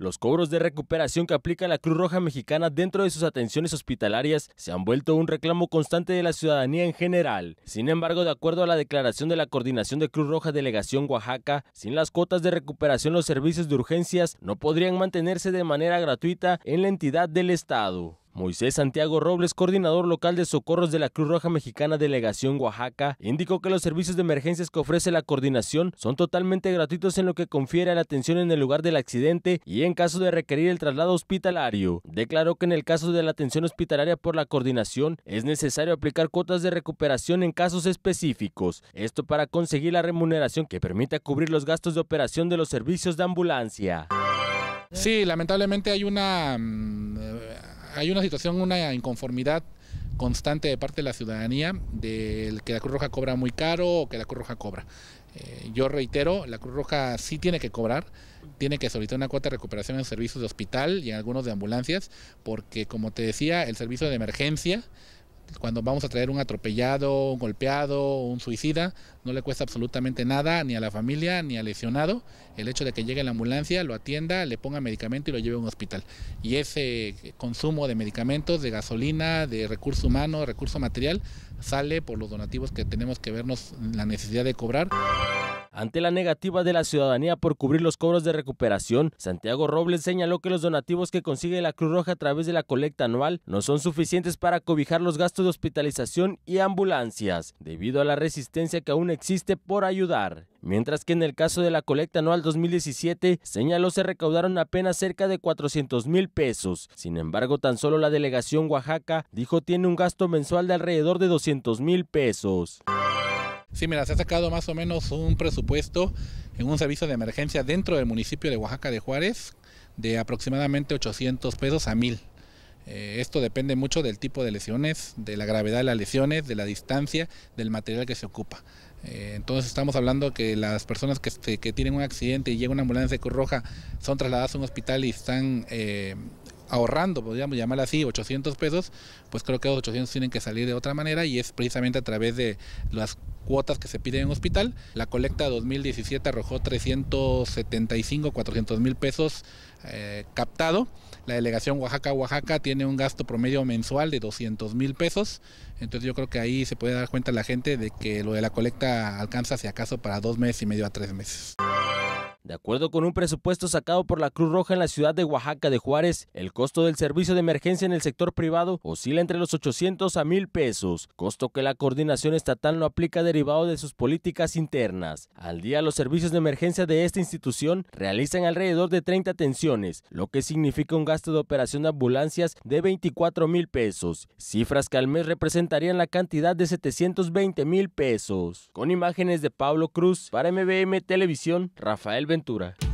Los cobros de recuperación que aplica la Cruz Roja Mexicana dentro de sus atenciones hospitalarias se han vuelto un reclamo constante de la ciudadanía en general. Sin embargo, de acuerdo a la declaración de la Coordinación de Cruz Roja Delegación Oaxaca, sin las cuotas de recuperación los servicios de urgencias no podrían mantenerse de manera gratuita en la entidad del Estado. Moisés Santiago Robles, coordinador local de socorros de la Cruz Roja Mexicana Delegación Oaxaca, indicó que los servicios de emergencias que ofrece la coordinación son totalmente gratuitos en lo que confiere a la atención en el lugar del accidente y en caso de requerir el traslado hospitalario. Declaró que en el caso de la atención hospitalaria por la coordinación es necesario aplicar cuotas de recuperación en casos específicos, esto para conseguir la remuneración que permita cubrir los gastos de operación de los servicios de ambulancia. Sí, lamentablemente hay una mm, hay una situación, una inconformidad constante de parte de la ciudadanía del que la Cruz Roja cobra muy caro o que la Cruz Roja cobra. Eh, yo reitero, la Cruz Roja sí tiene que cobrar, tiene que solicitar una cuota de recuperación en servicios de hospital y en algunos de ambulancias, porque como te decía, el servicio de emergencia cuando vamos a traer un atropellado, un golpeado, un suicida, no le cuesta absolutamente nada ni a la familia ni al lesionado el hecho de que llegue la ambulancia, lo atienda, le ponga medicamento y lo lleve a un hospital. Y ese consumo de medicamentos, de gasolina, de recurso humano, recurso material, sale por los donativos que tenemos que vernos la necesidad de cobrar. Ante la negativa de la ciudadanía por cubrir los cobros de recuperación, Santiago Robles señaló que los donativos que consigue la Cruz Roja a través de la colecta anual no son suficientes para cobijar los gastos de hospitalización y ambulancias, debido a la resistencia que aún existe por ayudar. Mientras que en el caso de la colecta anual 2017, señaló se recaudaron apenas cerca de 400 mil pesos. Sin embargo, tan solo la delegación Oaxaca dijo tiene un gasto mensual de alrededor de 200 mil pesos. Sí, mira, se ha sacado más o menos un presupuesto en un servicio de emergencia dentro del municipio de Oaxaca de Juárez de aproximadamente 800 pesos a 1000. Eh, esto depende mucho del tipo de lesiones, de la gravedad de las lesiones, de la distancia, del material que se ocupa. Eh, entonces estamos hablando que las personas que, tienen un accidente y llega una ambulancia de Cruz Roja son trasladadas a un hospital y están eh, ahorrando, podríamos llamar así, 800 pesos, pues creo que esos 800 tienen que salir de otra manera y es precisamente a través de las cuotas que se piden en hospital. La colecta 2017 arrojó 375, 400 mil pesos eh, captado. La delegación Oaxaca-Oaxaca tiene un gasto promedio mensual de 200 mil pesos. Entonces yo creo que ahí se puede dar cuenta la gente de que lo de la colecta alcanza si acaso para dos meses y medio a tres meses. De acuerdo con un presupuesto sacado por la Cruz Roja en la ciudad de Oaxaca de Juárez, el costo del servicio de emergencia en el sector privado oscila entre los 800 a 1000 pesos, costo que la coordinación estatal no aplica derivado de sus políticas internas. Al día, los servicios de emergencia de esta institución realizan alrededor de 30 atenciones, lo que significa un gasto de operación de ambulancias de 24 mil pesos, cifras que al mes representarían la cantidad de 720 mil pesos. Con imágenes de Pablo Cruz, para MBM Televisión, Rafael ben Ventura.